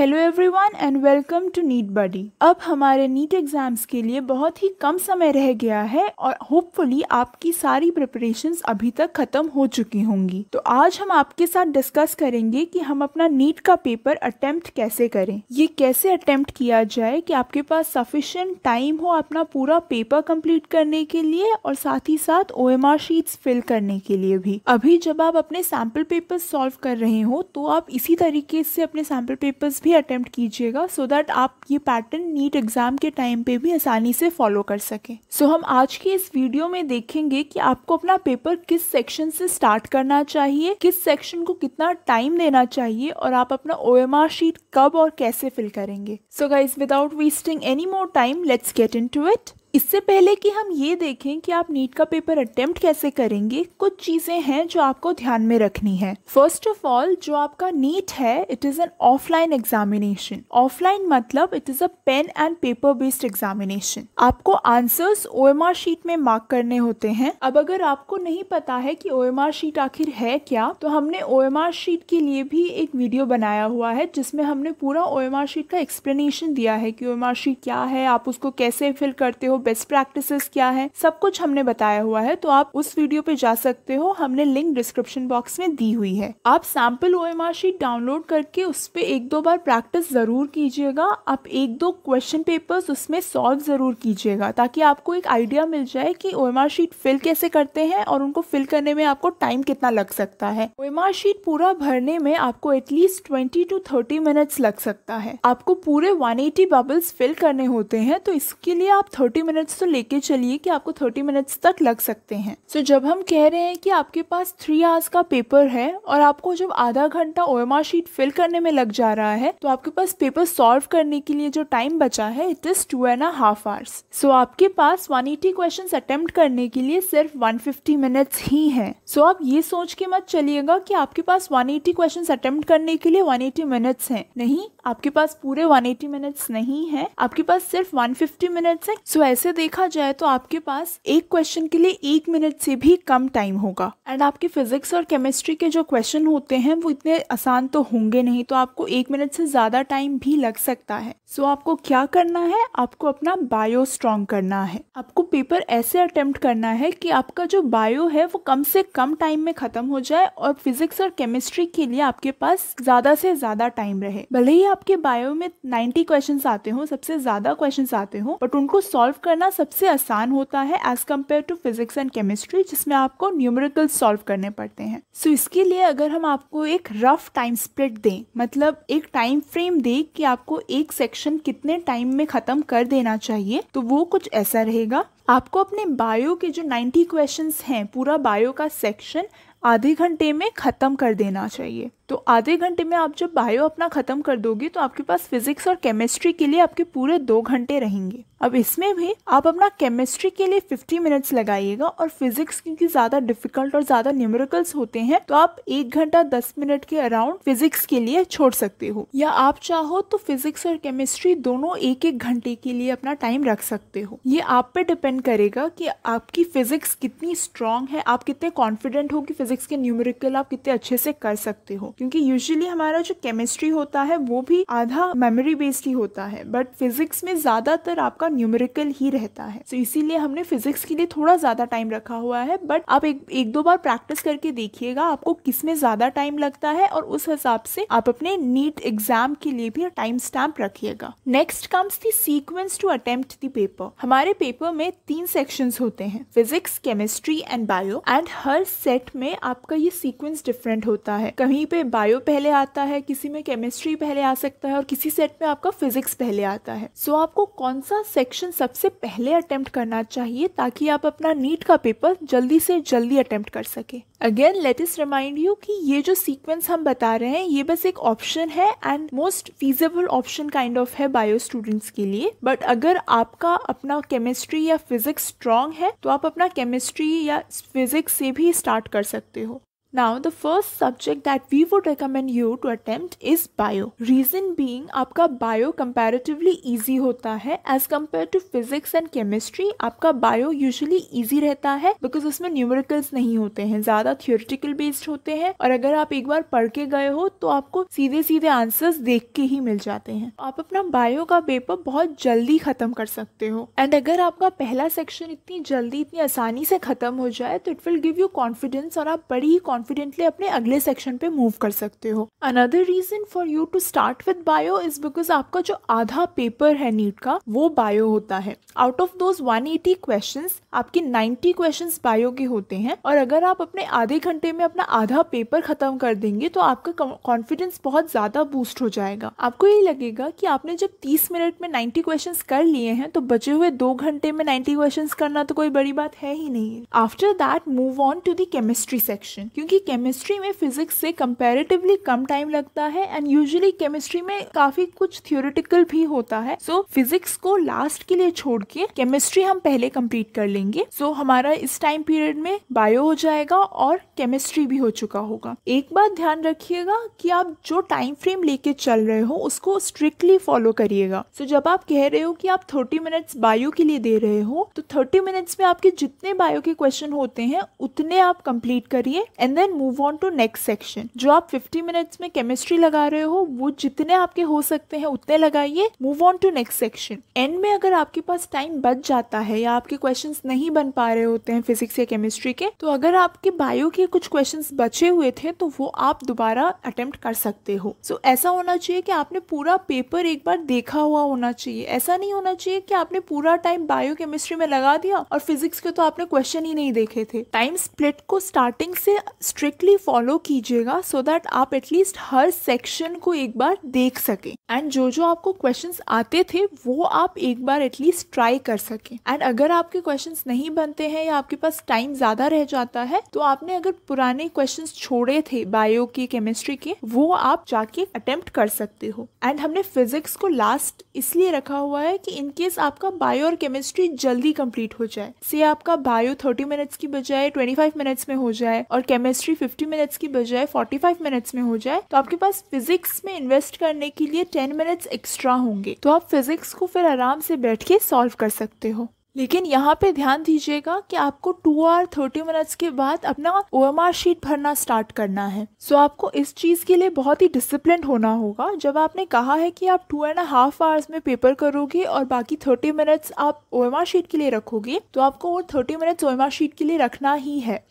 Hello everyone and welcome to NEET buddy अब हमारे NEET exams के लिए बहुत ही कम समय रह गया है और होपफुली आपकी सारी प्रिपरेशन अभी तक खत्म हो चुकी होंगी तो आज हम आपके साथ डिस्कस करेंगे कि हम अपना नीट का पेपर अटेम्प्ट कैसे करें ये कैसे अटेम्प्ट किया जाए कि आपके पास सफिशियंट टाइम हो अपना पूरा पेपर कम्प्लीट करने के लिए और साथ ही साथ ओ एम आर फिल करने के लिए भी अभी जब आप अपने सैम्पल पेपर सॉल्व कर रहे हो तो आप इसी तरीके से अपने सैम्पल पेपर्स भी भी अटेम्प्ट कीजिएगा सो so दैट आप ये पैटर्न नीट एग्ज़ाम के टाइम पे भी आसानी से फॉलो कर सकें सो so हम आज की इस वीडियो में देखेंगे कि आपको अपना पेपर किस सेक्शन से स्टार्ट करना चाहिए किस सेक्शन को कितना टाइम देना चाहिए और आप अपना ओ शीट कब और कैसे फिल करेंगे so guys without wasting any more time let's get into it इससे पहले कि हम ये देखें कि आप नीट का पेपर अटेम्प्ट कैसे करेंगे कुछ चीज़ें हैं जो आपको ध्यान में रखनी है फर्स्ट ऑफ ऑल जो आपका नीट है it is an offline examination offline मतलब it is a pen and paper based examination आपको आंसर्स ओ शीट में मार्क करने होते हैं अब अगर आपको नहीं पता है की ओ शीट आखिर है क्या तो हमने ओ शीट के लिए भी एक वीडियो बनाया हुआ है जिसमें हमने पूरा ओ शीट का एक्सप्लेनेशन दिया है की ओ शीट क्या है आप उसको कैसे फिल करते हो बेस्ट प्रैक्टिसेस क्या है सब कुछ हमने बताया हुआ है तो आप उस वीडियो पे जा सकते हो हमने लिंक डिस्क्रिप्शन बॉक्स में दी हुई है आप सैम्पल ओ शीट डाउनलोड करके उस पर एक दो बार प्रैक्टिस जरूर कीजिएगा आप एक दो क्वेश्चन पेपर्स उसमें सॉल्व जरूर कीजिएगा ताकि आपको एक आइडिया मिल जाए कि ओ शीट फिल कैसे करते हैं और उनको फिल करने में आपको टाइम कितना लग सकता है ओ शीट पूरा भरने में आपको at least twenty to thirty minutes लग सकता है आपको पूरे वन एटी बबल्स फिल करने होते हैं तो इसके लिए आप थर्टी मिनट्स तो लेके चलिए कि आपको थर्टी मिनट्स तक लग सकते हैं सो so, जब हम कह रहे हैं कि आपके पास थ्री आवर्स का पेपर है और आपको जब आधा घंटा ओ शीट फिल करने में लग जा रहा है तो आपके पास पेपर सॉल्व करने के लिए जो टाइम बचा है it is two and half hours so आपके पास वन एटी क्वेश्चन अटेम्प्ट करने के लिए सिर्फ वन फिफ्टी मिनट्स ही है सो so, आप ये सोच के मत चलिएगा कि आपके पास वन एटी क्वेश्चन अटेम्प्ट करने के लिए वन एटी मिनट्स है नहीं आपके पास पूरे 180 मिनट्स नहीं है आपके पास सिर्फ 150 मिनट्स है सो so, ऐसे देखा जाए तो आपके पास एक क्वेश्चन के लिए एक मिनट से भी कम टाइम होगा एंड आपके फिजिक्स और केमिस्ट्री के जो क्वेश्चन होते हैं वो इतने आसान तो होंगे नहीं तो आपको एक मिनट से ज्यादा टाइम भी लग सकता है सो so, आपको क्या करना है आपको अपना बायो स्ट्रॉन्ग करना है आपको पेपर ऐसे अटेम्प्ट करना है कि आपका जो बायो है वो कम से कम टाइम में खत्म हो जाए और फिजिक्स और केमिस्ट्री के लिए आपके पास ज्यादा से ज्यादा टाइम रहे भले ही आपके बायो में 90 क्वेश्चन आते हो सबसे ज्यादा क्वेश्चन आते हो बट उनको सॉल्व करना सबसे आसान होता है as compare to physics and chemistry जिसमें आपको न्यूमेरिकल सॉल्व करने पड़ते हैं सो so, इसके लिए अगर हम आपको एक रफ टाइम स्प्लिट दें मतलब एक टाइम फ्रेम दे कि आपको एक सेक्शन कितने टाइम में खत्म कर देना चाहिए तो वो कुछ ऐसा रहेगा आपको अपने बायो के जो 90 क्वेश्चंस हैं पूरा बायो का सेक्शन आधे घंटे में ख़त्म कर देना चाहिए तो आधे घंटे में आप जब बायो अपना ख़त्म कर दोगे तो आपके पास फिज़िक्स और केमिस्ट्री के लिए आपके पूरे दो घंटे रहेंगे अब इसमें भी आप अपना केमिस्ट्री के लिए 50 मिनट्स लगाइएगा और फिजिक्स क्योंकि ज़्यादा डिफिकल्ट और ज़्यादा न्यूमेरिकल्स होते हैं तो आप एक घंटा दस मिनट के अराउंड फिजिक्स के लिए छोड़ सकते हो या आप चाहो तो फिजिक्स और केमिस्ट्री दोनों एक एक घंटे के लिए अपना टाइम रख सकते हो ये आप पे डिपेंड करेगा कि आपकी फिजिक्स कितनी स्ट्रांग है आप कितने कॉन्फिडेंट हो कि फिजिक्स के न्यूमेरिकल आप कितने अच्छे से कर सकते हो क्योंकि यूजली हमारा जो केमिस्ट्री होता है वो भी आधा मेमोरी बेस्ड ही होता है बट फिजिक्स में ज़्यादातर आपका न्यूमेरिकल ही रहता है तो so, इसीलिए हमने फिजिक्स के लिए थोड़ा ज्यादा टाइम रखा हुआ है बट आप एक, एक दो बार प्रैक्टिस करके देखिएगा आपको किसमें ज्यादा टाइम लगता है और उस हिसाब से आप अपने नीट एग्जाम के लिए भी टाइम स्टैम्प रखिएगा next comes the sequence to attempt the paper हमारे पेपर में तीन सेक्शंस होते हैं physics chemistry and bio and हर सेट में आपका ये सीक्वेंस डिफरेंट होता है कहीं पे बायो पहले आता है किसी में केमिस्ट्री पहले आ सकता है और किसी सेट में आपका फिजिक्स पहले आता है सो so, आपको कौन सा सेक्शन सबसे पहले अटेम्प्ट करना चाहिए ताकि आप अपना नीट का पेपर जल्दी से जल्दी अटेम्प्ट कर सके again let us remind you कि ये जो सीक्वेंस हम बता रहे हैं ये बस एक ऑप्शन है and most feasible option kind of है बायो स्टूडेंट्स के लिए बट अगर आपका अपना केमिस्ट्री या फिजिक्स स्ट्रांग है तो आप अपना केमिस्ट्री या फिजिक्स से भी स्टार्ट कर सकते हो Now the first subject that we would recommend you to attempt is bio. Reason being आपका bio comparatively easy होता है as compared to physics and chemistry आपका bio usually easy रहता है because उसमें numericals नहीं होते हैं ज़्यादा theoretical based होते हैं और अगर आप एक बार पढ़ के गए हो तो आपको सीधे सीधे answers देख के ही मिल जाते हैं आप अपना bio का paper बहुत जल्दी खत्म कर सकते हो And अगर आपका पहला section इतनी जल्दी इतनी आसानी से खत्म हो जाए तो it will give you confidence और आप बड़ी कॉन्फिडेंटली अपने अगले सेक्शन पे मूव कर सकते हो another reason for you to start with bio is because आपका जो आधा पेपर है नीट का वो बायो होता है आउट ऑफ दोज 180 क्वेश्चन आपके 90 क्वेश्चन बायो के होते हैं और अगर आप अपने आधे घंटे में अपना आधा पेपर खत्म कर देंगे तो आपका कॉन्फिडेंस बहुत ज्यादा बूस्ट हो जाएगा आपको ये लगेगा कि आपने जब 30 मिनट में 90 क्वेश्चन कर लिए हैं तो बचे हुए दो घंटे में 90 क्वेश्चन करना तो कोई बड़ी बात है ही नहीं after that move on to the chemistry section क्योंकि क्योंकि केमिस्ट्री में फिजिक्स से कंपेरेटिवली कम टाइम लगता है एंड यूजुअली केमिस्ट्री में काफी कुछ थियोरिटिकल भी होता है सो so, फिजिक्स को लास्ट के लिए छोड़ के केमिस्ट्री हम पहले कंप्लीट कर लेंगे सो so, हमारा इस टाइम पीरियड में बायो हो जाएगा और केमिस्ट्री भी हो चुका होगा एक बात ध्यान रखिएगा कि आप जो टाइम फ्रेम लेके चल रहे हो उसको स्ट्रिक्टली फॉलो करिएगा सो so, जब आप कह रहे हो कि आप थर्टी मिनट्स बायो के लिए दे रहे हो तो थर्टी मिनट्स में आपके जितने बायो के क्वेश्चन होते हैं उतने आप कंप्लीट करिए and then move on to next section जो आप फिफ्टी मिनट्स में केमिस्ट्री लगा रहे हो वो जितने आपके हो सकते हैं उतने लगाइए move on to next section and में अगर आपके पास टाइम बच जाता है या आपके क्वेश्चन नहीं बन पा रहे होते हैं फिजिक्स या केमिस्ट्री के तो अगर आपके बायो के कुछ क्वेश्चंस बचे हुए थे तो वो आप दोबारा अटेम्प्ट कर सकते हो सो so, ऐसा होना चाहिए कि आपने पूरा पेपर एक बार देखा हुआ होना चाहिए ऐसा नहीं होना चाहिए कि आपने पूरा टाइम बायो में लगा दिया और फिजिक्स के तो आपने क्वेश्चन ही नहीं देखे थे टाइम स्प्लिट को स्टार्टिंग से स्ट्रिक्टली फॉलो कीजिएगा सो दैट आप एटलीस्ट हर सेक्शन को एक बार देख सके एंड जो जो आपको क्वेश्चन आते थे वो आप एक बार एटलीस्ट ट्राई कर सके एंड अगर आपके क्वेश्चन नहीं बनते हैं या आपके पास टाइम ज्यादा रह जाता है तो आपने अगर पुराने क्वेश्चन छोड़े थे बायो के केमिस्ट्री के वो आप जाके अटेम्प्ट कर सकते हो एंड हमने फिजिक्स को लास्ट इसलिए रखा हुआ है कि इनकेस आपका बायो और केमिस्ट्री जल्दी कंप्लीट हो जाए से आपका बायो थर्टी मिनट्स की बजाय ट्वेंटी फाइव मिनट्स में हो जाए और केमिस्ट्री फिफ्टी मिनट्स की बजाय फोर्टी फाइव मिनट्स में हो जाए तो आपके पास फिजिक्स में इन्वेस्ट करने के लिए टेन मिनट्स एक्स्ट्रा होंगे तो आप फिजिक्स को फिर आराम से बैठ के सॉल्व कर सकते हो लेकिन यहाँ पे ध्यान दीजिएगा कि आपको टू आर थर्टी मिनट्स के बाद अपना ओ एम आर शीट भरना स्टार्ट करना है सो so, आपको इस चीज़ के लिए बहुत ही डिसिप्लिन होना होगा जब आपने कहा है कि आप टू एंड हाफ आवर्स में पेपर करोगे और बाकी थर्टी मिनट्स आप ओ एम आर शीट के लिए रखोगे तो आपको वो thirty minutes O M R sheet के लिए रखना ही है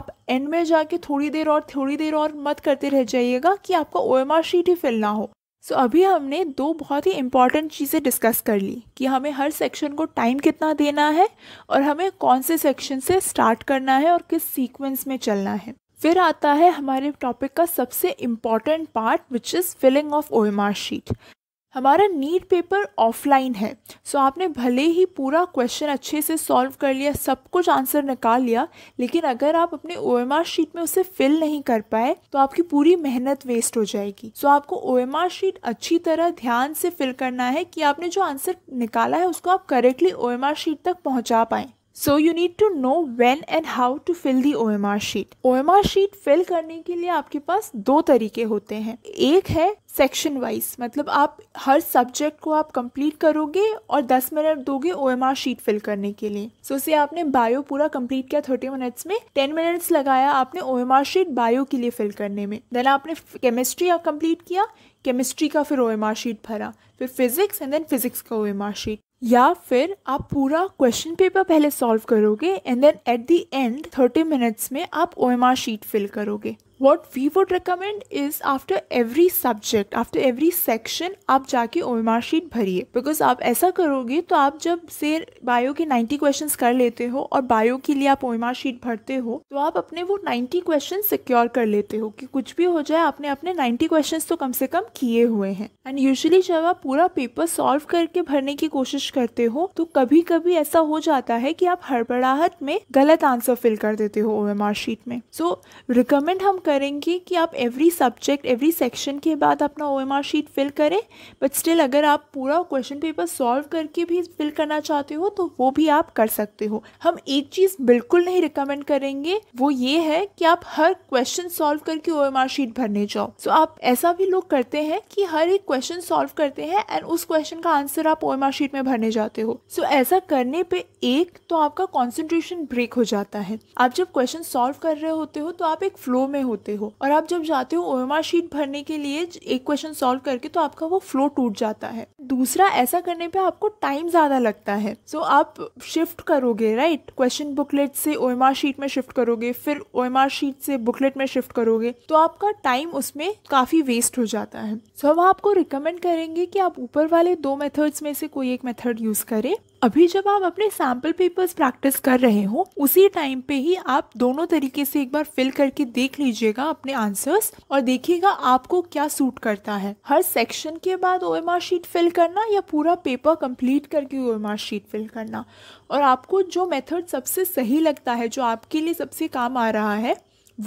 आप एंड में जाके थोड़ी देर और थोड़ी देर और मत करते रह जाइएगा कि आपका ओ एम आर शीट ही फिलना हो सो so, अभी हमने दो बहुत ही इम्पॉर्टेंट चीज़ें डिस्कस कर ली कि हमें हर सेक्शन को टाइम कितना देना है और हमें कौन से सेक्शन से स्टार्ट करना है और किस सीक्वेंस में चलना है फिर आता है हमारे टॉपिक का सबसे important part which is filling of O sheet हमारा नीट पेपर ऑफलाइन है सो आपने भले ही पूरा क्वेश्चन अच्छे से सॉल्व कर लिया सब कुछ आंसर निकाल लिया लेकिन अगर आप अपने ओ शीट में उसे फिल नहीं कर पाए तो आपकी पूरी मेहनत वेस्ट हो जाएगी सो आपको ओ शीट अच्छी तरह ध्यान से फिल करना है कि आपने जो आंसर निकाला है उसको आप करेक्टली ओ शीट तक पहुँचा पाएँ so you need to know when and how to fill the O M R sheet O M R sheet fill करने के लिए आपके पास दो तरीके होते हैं एक है सेक्शन वाइज मतलब आप हर सब्जेक्ट को आप कंप्लीट करोगे और 10 मिनट दोगे O M R sheet fill करने के लिए सो so, से आपने बायो पूरा कंप्लीट किया 30 मिनट्स में 10 मिनट्स लगाया आपने O M R sheet bio के लिए फिल करने में देन आपने केमिस्ट्री कंप्लीट किया केमिस्ट्री का फिर ओ एम आर शीट भरा फिर फिजिक्स एंड देन फिजिक्स का ओ एम आर शीट या फिर आप पूरा क्वेश्चन पेपर पहले सॉल्व करोगे and then at the end thirty minutes में आप ओ शीट फिल करोगे what we would recommend is after every subject after every section आप जाके OMR शीट भरिए बिकॉज आप ऐसा करोगे तो आप जब से बायो के नाइन्टी क्वेश्चन कर लेते हो और बायो के लिए आप आर शीट भरते हो तो आप अपने वो नाइन्टी क्वेश्चन सिक्योर कर लेते हो कि कुछ भी हो जाए आपने अपने नाइन्टी क्वेश्चन तो कम से कम किए हुए हैं एंड यूजली जब आप पूरा पेपर सॉल्व करके भरने की कोशिश करते हो तो कभी कभी ऐसा हो जाता है कि आप हड़बड़ाहट में गलत आंसर फिल कर देते हो ओ शीट में सो so, रिकमेंड हम कर करेंगे कि आप एवरी सब्जेक्ट एवरी सेक्शन के बाद अपना ओ शीट फिल करें बट स्टिल अगर आप पूरा क्वेश्चन पेपर सॉल्व करके भी फिल करना चाहते हो तो वो भी आप कर सकते हो हम एक चीज़ बिल्कुल नहीं रिकमेंड करेंगे वो ये है कि आप हर क्वेश्चन सॉल्व करके ओ शीट भरने जाओ सो so आप ऐसा भी लोग करते हैं कि हर एक क्वेश्चन सॉल्व करते हैं एंड उस क्वेश्चन का आंसर आप ओ शीट में भरने जाते हो सो so ऐसा करने पे एक तो आपका कॉन्सेंट्रेशन ब्रेक हो जाता है आप जब क्वेश्चन सॉल्व कर रहे होते हो तो आप एक फ्लो में होते होते हो और आप जब जाते हो ओएमआर शीट भरने के लिए एक क्वेश्चन सॉल्व करके तो आपका वो फ्लो टूट जाता है दूसरा ऐसा करने पे आपको टाइम ज्यादा लगता है सो so, आप शिफ्ट करोगे राइट क्वेश्चन बुकलेट से ओएमआर शीट में शिफ्ट करोगे फिर ओएमआर शीट से बुकलेट में शिफ्ट करोगे तो आपका टाइम उसमें काफी वेस्ट हो जाता है सो so, हम आपको रिकमेंड करेंगे कि आप ऊपर वाले दो मेथड्स में से कोई एक मेथड यूज करें अभी जब आप अपने सैम्पल पेपर्स प्रैक्टिस कर रहे हो उसी टाइम पे ही आप दोनों तरीके से एक बार फिल करके देख लीजिएगा अपने आंसर्स और देखिएगा आपको क्या सूट करता है हर सेक्शन के बाद ओ शीट फिल करना या पूरा पेपर कंप्लीट करके ओ शीट फिल करना और आपको जो मेथड सबसे सही लगता है जो आपके लिए सबसे काम आ रहा है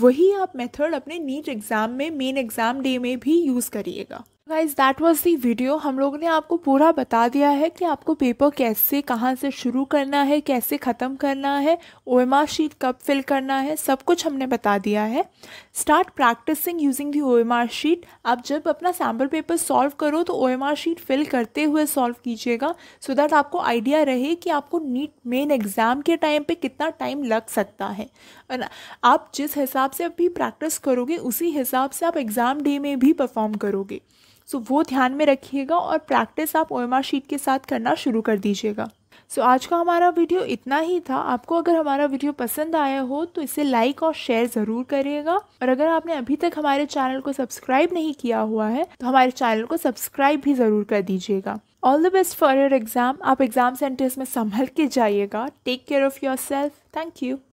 वही आप मेथड अपने नीट एग्ज़ाम में मेन एग्ज़ाम डे में भी यूज़ करिएगा guys that was the video हम लोगों ने आपको पूरा बता दिया है कि आपको पेपर कैसे कहाँ से शुरू करना है कैसे ख़त्म करना है ओ एम आर शीट कब फिल करना है सब कुछ हमने बता दिया है start practising using the O M R sheet आप जब अपना सैम्पल पेपर सॉल्व करो तो O M R sheet fill करते हुए सॉल्व कीजिएगा सो दैट आपको आइडिया रहे कि आपको नीट मेन एग्ज़ाम के टाइम पर कितना टाइम लग सकता है आप जिस हिसाब से अभी प्रैक्टिस करोगे उसी हिसाब से आप एग्ज़ाम डे में भी परफॉर्म करोगे सो वो ध्यान में रखिएगा और प्रैक्टिस आप ओ शीट के साथ करना शुरू कर दीजिएगा सो आज का हमारा वीडियो इतना ही था आपको अगर हमारा वीडियो पसंद आया हो तो इसे लाइक और शेयर ज़रूर करिएगा और अगर आपने अभी तक हमारे चैनल को सब्सक्राइब नहीं किया हुआ है तो हमारे चैनल को सब्सक्राइब भी ज़रूर कर दीजिएगा all the best for your exam आप एग्ज़ाम सेंटर्स में संभल के जाइएगा take care of yourself thank you